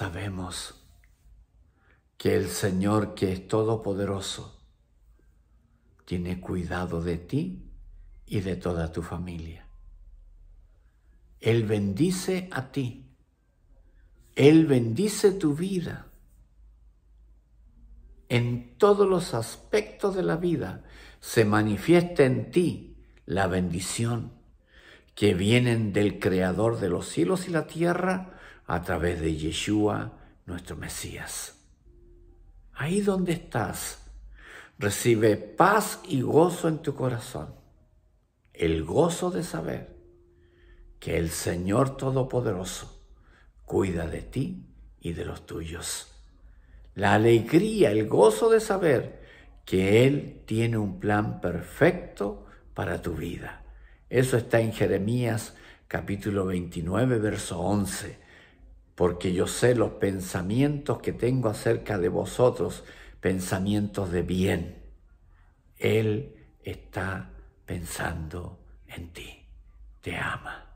Sabemos que el Señor, que es todopoderoso, tiene cuidado de ti y de toda tu familia. Él bendice a ti. Él bendice tu vida en todos los aspectos de la vida se manifiesta en ti la bendición que vienen del Creador de los cielos y la tierra a través de Yeshua, nuestro Mesías. Ahí donde estás, recibe paz y gozo en tu corazón. El gozo de saber que el Señor Todopoderoso cuida de ti y de los tuyos. La alegría, el gozo de saber que Él tiene un plan perfecto para tu vida. Eso está en Jeremías capítulo 29, verso 11 porque yo sé los pensamientos que tengo acerca de vosotros, pensamientos de bien. Él está pensando en ti, te ama.